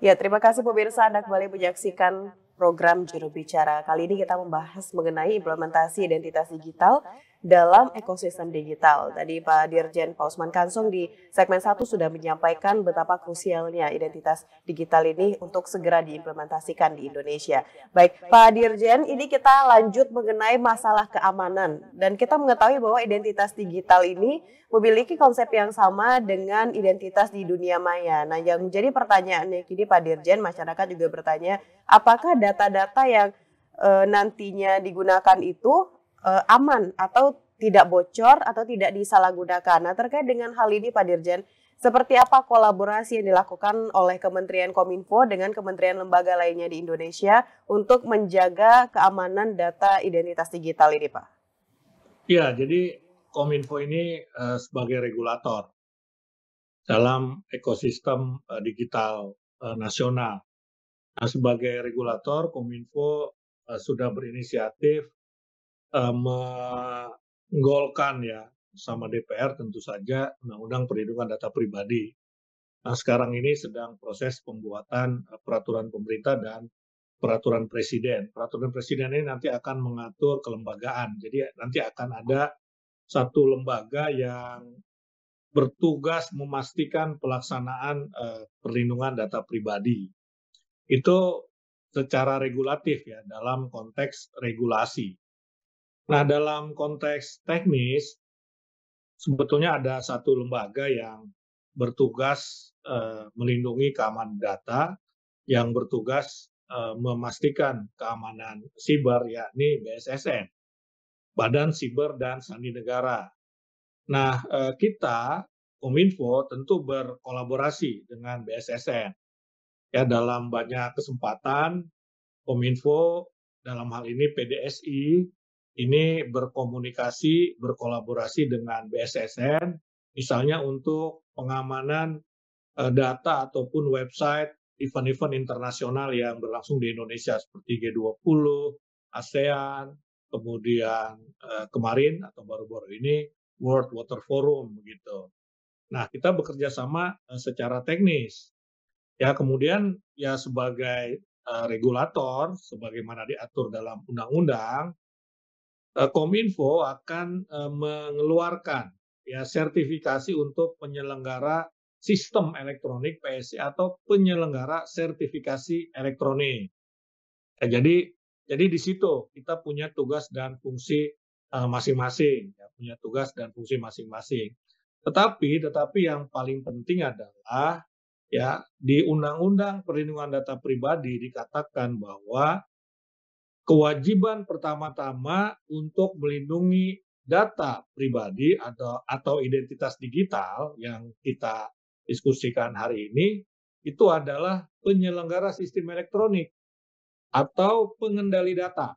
Ya, terima kasih pemirsa Anda kembali menyaksikan program juru bicara. Kali ini kita membahas mengenai implementasi identitas digital dalam ekosistem digital. Tadi Pak Dirjen Pausman Kansong di segmen 1 sudah menyampaikan betapa krusialnya identitas digital ini untuk segera diimplementasikan di Indonesia. Baik, Pak Dirjen, ini kita lanjut mengenai masalah keamanan dan kita mengetahui bahwa identitas digital ini memiliki konsep yang sama dengan identitas di dunia maya. Nah, yang menjadi pertanyaannya kini Pak Dirjen, masyarakat juga bertanya, apakah data data-data yang uh, nantinya digunakan itu uh, aman atau tidak bocor atau tidak disalahgunakan. Nah, terkait dengan hal ini Pak Dirjen, seperti apa kolaborasi yang dilakukan oleh Kementerian Kominfo dengan kementerian lembaga lainnya di Indonesia untuk menjaga keamanan data identitas digital ini, Pak? Ya, jadi Kominfo ini uh, sebagai regulator dalam ekosistem digital nasional. Nah, sebagai regulator, Kominfo uh, sudah berinisiatif uh, menggolkan ya sama DPR tentu saja Undang-Undang Perlindungan Data Pribadi. Nah, sekarang ini sedang proses pembuatan eh, peraturan pemerintah dan peraturan presiden. Peraturan presiden ini nanti akan mengatur kelembagaan. Jadi nanti akan ada satu lembaga yang bertugas memastikan pelaksanaan uh, perlindungan data pribadi itu secara regulatif ya dalam konteks regulasi. Nah, dalam konteks teknis sebetulnya ada satu lembaga yang bertugas eh, melindungi keamanan data yang bertugas eh, memastikan keamanan siber yakni BSSN, Badan Siber dan Sandi Negara. Nah, eh, kita Kominfo tentu berkolaborasi dengan BSSN ya dalam banyak kesempatan Kominfo dalam hal ini PDSI ini berkomunikasi berkolaborasi dengan BSSN misalnya untuk pengamanan eh, data ataupun website event-event internasional yang berlangsung di Indonesia seperti G20, ASEAN, kemudian eh, kemarin atau baru-baru ini World Water Forum begitu. Nah, kita bekerja sama eh, secara teknis Ya kemudian ya sebagai uh, regulator, sebagaimana diatur dalam undang-undang, eh, Kominfo akan eh, mengeluarkan ya sertifikasi untuk penyelenggara sistem elektronik PSI atau penyelenggara sertifikasi elektronik. Ya, jadi jadi di situ kita punya tugas dan fungsi masing-masing, ya, punya tugas dan fungsi masing-masing. Tetapi tetapi yang paling penting adalah ya di Undang-Undang Perlindungan Data Pribadi dikatakan bahwa kewajiban pertama-tama untuk melindungi data pribadi atau atau identitas digital yang kita diskusikan hari ini itu adalah penyelenggara sistem elektronik atau pengendali data.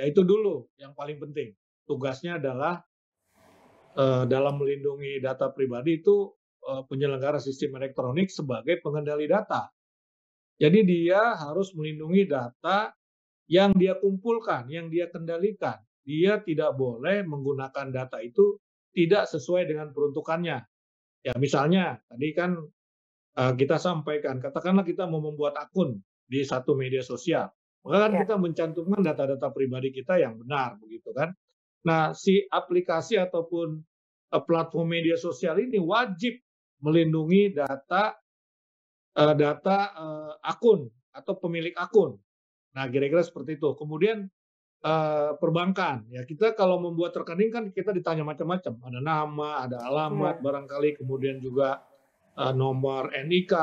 Yaitu dulu yang paling penting. Tugasnya adalah eh, dalam melindungi data pribadi itu Eh, penyelenggara sistem elektronik sebagai pengendali data. Jadi dia harus melindungi data yang dia kumpulkan, yang dia kendalikan. Dia tidak boleh menggunakan data itu tidak sesuai dengan peruntukannya. Ya misalnya tadi kan eh, kita sampaikan, katakanlah kita mau membuat akun di satu media sosial, maka kan ya. kita mencantumkan data-data pribadi kita yang benar, begitu kan? Nah si aplikasi ataupun eh, platform media sosial ini wajib melindungi data uh, data uh, akun atau pemilik akun. Nah, kira-kira seperti itu. Kemudian uh, perbankan, ya kita kalau membuat rekening kan kita ditanya macam-macam, ada nama, ada alamat, hmm. barangkali kemudian juga uh, nomor NIK.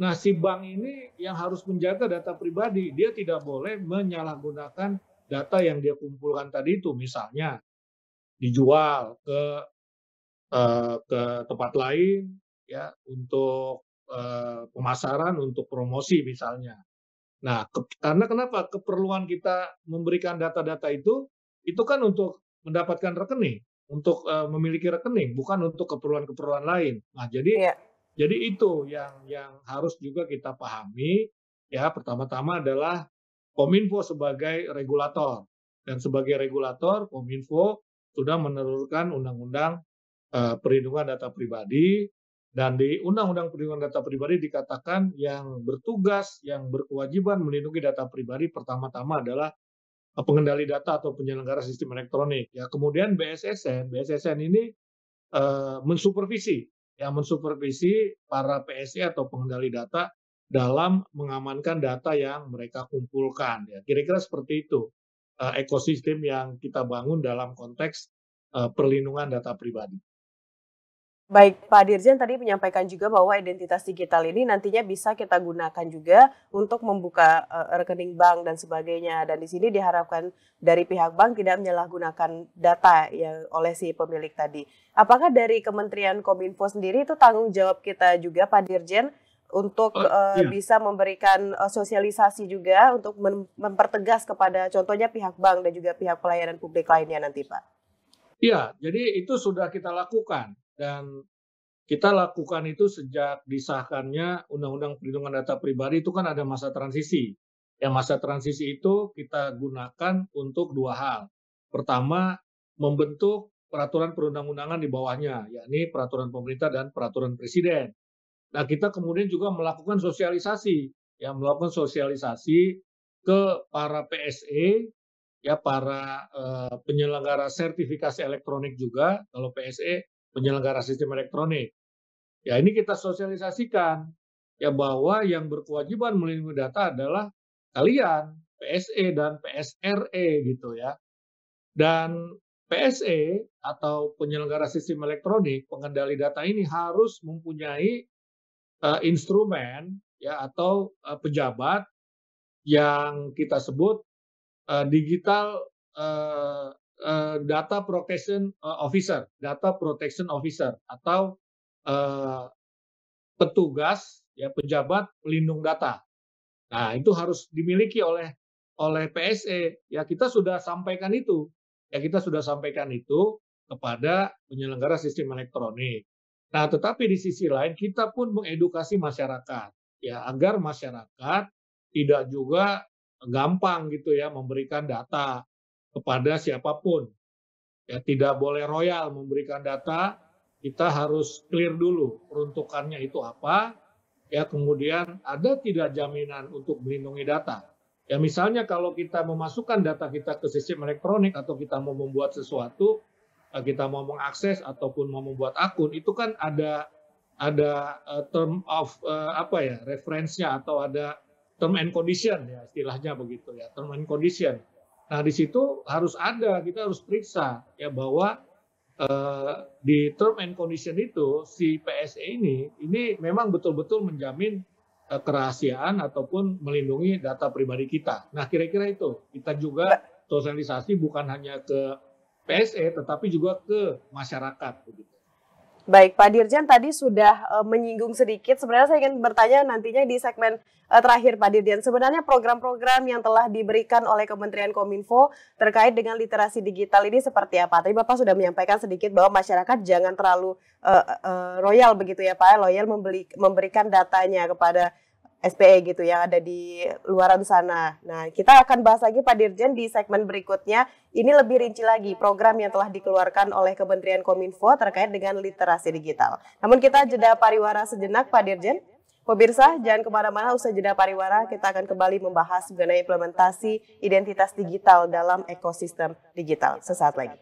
Nah, si bank ini yang harus menjaga data pribadi, dia tidak boleh menyalahgunakan data yang dia kumpulkan tadi itu, misalnya dijual ke ke tempat lain ya untuk uh, pemasaran, untuk promosi misalnya. Nah, ke, karena kenapa keperluan kita memberikan data-data itu itu kan untuk mendapatkan rekening, untuk uh, memiliki rekening, bukan untuk keperluan-keperluan lain. Nah, jadi ya. jadi itu yang yang harus juga kita pahami ya. Pertama-tama adalah Kominfo sebagai regulator dan sebagai regulator Kominfo sudah menelurkan undang-undang uh, perlindungan data pribadi dan di Undang-Undang Perlindungan Data Pribadi dikatakan yang bertugas, yang berkewajiban melindungi data pribadi pertama-tama adalah eh, pengendali data atau penyelenggara sistem elektronik. Ya, kemudian BSSN, BSSN ini e, mensupervisi, yang mensupervisi para PSI atau pengendali data dalam mengamankan data yang mereka kumpulkan. Ya, kira-kira seperti itu e, ekosistem yang kita bangun dalam konteks e, perlindungan data pribadi. Baik, Pak Dirjen tadi menyampaikan juga bahwa identitas digital ini nantinya bisa kita gunakan juga untuk membuka uh, rekening bank dan sebagainya. Dan di sini diharapkan dari pihak bank tidak menyalahgunakan data yang oleh si pemilik tadi. Apakah dari Kementerian Kominfo sendiri itu tanggung jawab kita juga, Pak Dirjen, untuk uh, iya. bisa memberikan uh, sosialisasi juga untuk mem mempertegas kepada contohnya pihak bank dan juga pihak pelayanan publik lainnya nanti, Pak? Iya, jadi itu sudah kita lakukan dan kita lakukan itu sejak disahkannya Undang-Undang Perlindungan Data Pribadi itu kan ada masa transisi. Yang masa transisi itu kita gunakan untuk dua hal. Pertama, membentuk peraturan perundang-undangan di bawahnya, yakni peraturan pemerintah dan peraturan presiden. Nah, kita kemudian juga melakukan sosialisasi, ya melakukan sosialisasi ke para PSE, ya para uh, penyelenggara sertifikasi elektronik juga, kalau PSE penyelenggara sistem elektronik. Ya ini kita sosialisasikan ya bahwa yang berkewajiban melindungi data adalah kalian PSE dan PSRE gitu ya. Dan PSE atau penyelenggara sistem elektronik pengendali data ini harus mempunyai uh, instrumen ya atau uh, pejabat yang kita sebut uh, digital uh, Eh, data protection eh, officer, data protection officer atau eh, petugas ya pejabat pelindung data. Nah, itu harus dimiliki oleh oleh PSE. Ya, kita sudah sampaikan itu. Ya, kita sudah sampaikan itu kepada penyelenggara sistem elektronik. Nah, tetapi di sisi lain kita pun mengedukasi masyarakat ya agar masyarakat tidak juga gampang gitu ya memberikan data kepada siapapun. Ya, tidak boleh royal memberikan data, kita harus clear dulu peruntukannya itu apa, ya kemudian ada tidak jaminan untuk melindungi data. Ya misalnya kalau kita memasukkan data kita ke sistem elektronik atau kita mau membuat sesuatu, eh, kita mau mengakses ataupun mau membuat akun, itu kan ada ada eh, term of eh, apa ya referensinya atau ada term and condition ya istilahnya begitu ya term and condition Nah, di situ harus ada, kita harus periksa ya bahwa eh, di term and condition itu si PSE ini ini memang betul-betul menjamin eh, kerahasiaan ataupun melindungi data pribadi kita. Nah, kira-kira itu. Kita juga sosialisasi bukan hanya ke PSE tetapi juga ke masyarakat begitu. Baik, Pak Dirjen tadi sudah uh, menyinggung sedikit. Sebenarnya saya ingin bertanya nantinya di segmen uh, terakhir Pak Dirjen. Sebenarnya program-program yang telah diberikan oleh Kementerian Kominfo terkait dengan literasi digital ini seperti apa? Tadi Bapak sudah menyampaikan sedikit bahwa masyarakat jangan terlalu uh, uh, royal begitu ya Pak, loyal membeli, memberikan datanya kepada SPE gitu yang ada di luar sana. Nah, kita akan bahas lagi Pak Dirjen di segmen berikutnya. Ini lebih rinci lagi program yang telah dikeluarkan oleh Kementerian Kominfo terkait dengan literasi digital. Namun kita jeda pariwara sejenak Pak Dirjen. Pemirsa, jangan kemana-mana usai jeda pariwara, kita akan kembali membahas mengenai implementasi identitas digital dalam ekosistem digital. Sesaat lagi.